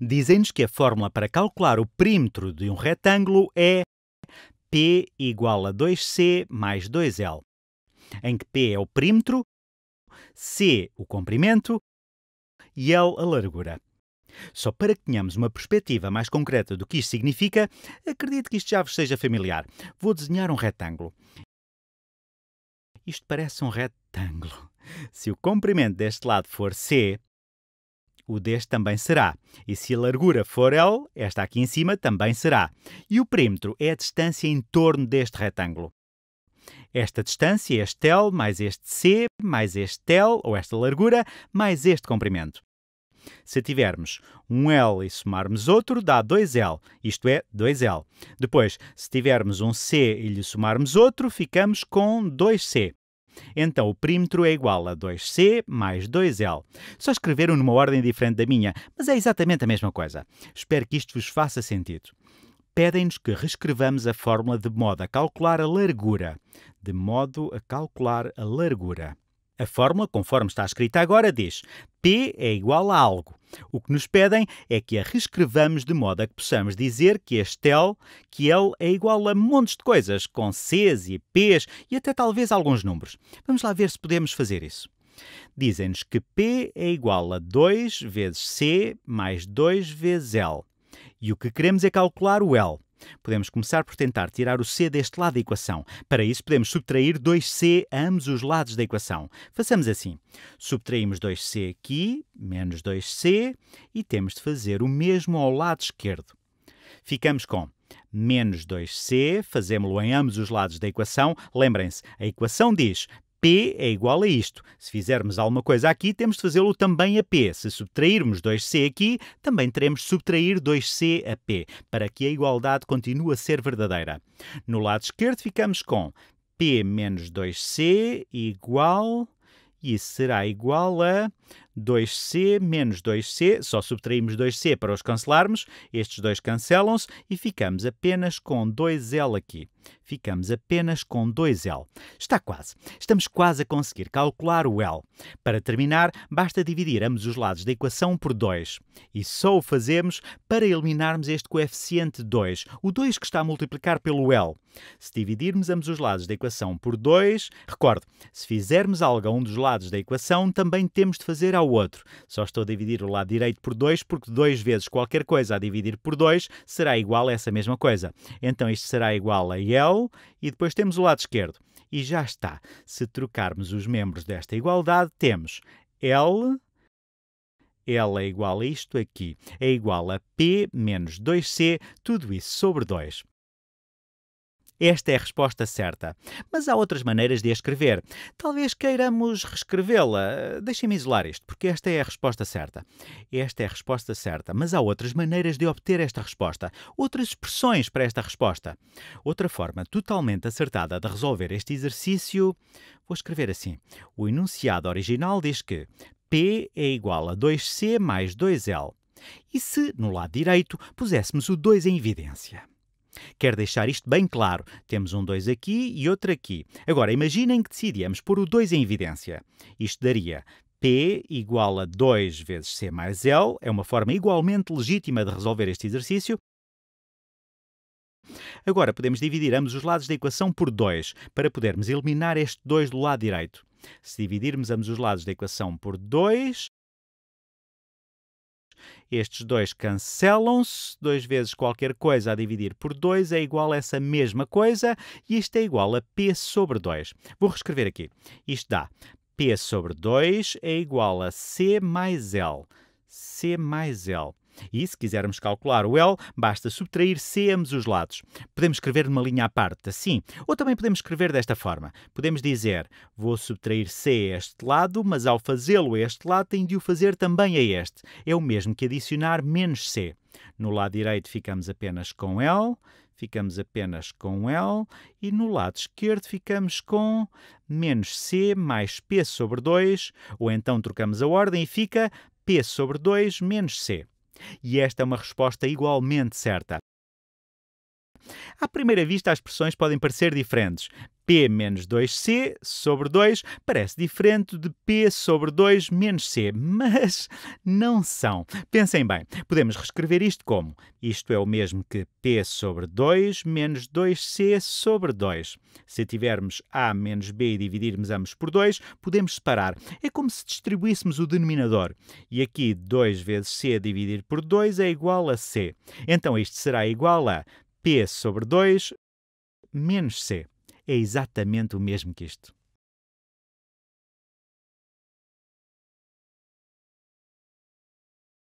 dizem-nos que a fórmula para calcular o perímetro de um retângulo é P igual a 2C mais 2L, em que P é o perímetro, C o comprimento e L a largura. Só para que tenhamos uma perspectiva mais concreta do que isto significa, acredito que isto já vos seja familiar. Vou desenhar um retângulo. Isto parece um retângulo. Se o comprimento deste lado for C, o deste também será. E se a largura for L, esta aqui em cima também será. E o perímetro é a distância em torno deste retângulo. Esta distância, este L, mais este C, mais este L, ou esta largura, mais este comprimento. Se tivermos um L e somarmos outro, dá 2L, isto é, 2L. Depois, se tivermos um C e lhe somarmos outro, ficamos com 2C. Então o perímetro é igual a 2C mais 2L. Só escreveram numa ordem diferente da minha, mas é exatamente a mesma coisa. Espero que isto vos faça sentido. Pedem-nos que reescrevamos a fórmula de modo a calcular a largura. De modo a calcular a largura. A fórmula, conforme está escrita agora, diz P é igual a algo. O que nos pedem é que a reescrevamos de modo a que possamos dizer que este l, que l é igual a montes de coisas, com Cs e Ps e até talvez alguns números. Vamos lá ver se podemos fazer isso. Dizem-nos que P é igual a 2 vezes C mais 2 vezes L. E o que queremos é calcular o L. Podemos começar por tentar tirar o c deste lado da equação. Para isso, podemos subtrair 2c a ambos os lados da equação. Façamos assim. Subtraímos 2c aqui, menos 2c, e temos de fazer o mesmo ao lado esquerdo. Ficamos com menos 2c, fazemos-lo em ambos os lados da equação. Lembrem-se, a equação diz P é igual a isto. Se fizermos alguma coisa aqui, temos de fazê-lo também a P. Se subtrairmos 2C aqui, também teremos de subtrair 2C a P, para que a igualdade continue a ser verdadeira. No lado esquerdo, ficamos com P menos 2C igual e será igual a 2c menos 2c, só subtraímos 2c para os cancelarmos, estes dois cancelam-se e ficamos apenas com 2l aqui. Ficamos apenas com 2L. Está quase. Estamos quase a conseguir calcular o L. Para terminar, basta dividir ambos os lados da equação por 2. E só o fazemos para eliminarmos este coeficiente 2, o 2 que está a multiplicar pelo L. Se dividirmos ambos os lados da equação por 2, recordo, se fizermos algo a um dos lados da equação, também temos de fazer ao outro. Só estou a dividir o lado direito por 2 porque 2 vezes qualquer coisa a dividir por 2 será igual a essa mesma coisa. Então isto será igual a Miguel e depois temos o lado esquerdo. E já está. Se trocarmos os membros desta igualdade, temos L L é igual a isto aqui, é igual a P menos 2C, tudo isso sobre 2. Esta é a resposta certa. Mas há outras maneiras de a escrever. Talvez queiramos reescrevê-la. Deixem-me isolar isto, porque esta é a resposta certa. Esta é a resposta certa. Mas há outras maneiras de obter esta resposta. Outras expressões para esta resposta. Outra forma totalmente acertada de resolver este exercício. Vou escrever assim. O enunciado original diz que P é igual a 2C mais 2L. E se, no lado direito, puséssemos o 2 em evidência? Quero deixar isto bem claro. Temos um 2 aqui e outro aqui. Agora, imaginem que decidíamos pôr o 2 em evidência. Isto daria P igual a 2 vezes C mais L. É uma forma igualmente legítima de resolver este exercício. Agora, podemos dividir ambos os lados da equação por 2, para podermos eliminar este 2 do lado direito. Se dividirmos ambos os lados da equação por 2, estes dois cancelam-se. 2 vezes qualquer coisa a dividir por 2 é igual a essa mesma coisa. E isto é igual a P sobre 2. Vou reescrever aqui. Isto dá P sobre 2 é igual a C mais L. C mais L. E se quisermos calcular o L, basta subtrair C ambos os lados. Podemos escrever numa linha à parte, assim, ou também podemos escrever desta forma. Podemos dizer, vou subtrair C a este lado, mas ao fazê-lo a este lado, tenho de o fazer também a este. É o mesmo que adicionar menos C. No lado direito ficamos apenas com L, ficamos apenas com L e no lado esquerdo ficamos com menos C mais P sobre 2, ou então trocamos a ordem e fica P sobre 2 menos C. E esta é uma resposta igualmente certa. À primeira vista, as expressões podem parecer diferentes. P menos 2C sobre 2 parece diferente de P sobre 2 menos C, mas não são. Pensem bem, podemos reescrever isto como: isto é o mesmo que P sobre 2 menos 2C sobre 2. Se tivermos A menos B e dividirmos ambos por 2, podemos separar. É como se distribuíssemos o denominador. E aqui 2 vezes C dividido por 2 é igual a C. Então isto será igual a P sobre 2 menos C. É exatamente o mesmo que isto.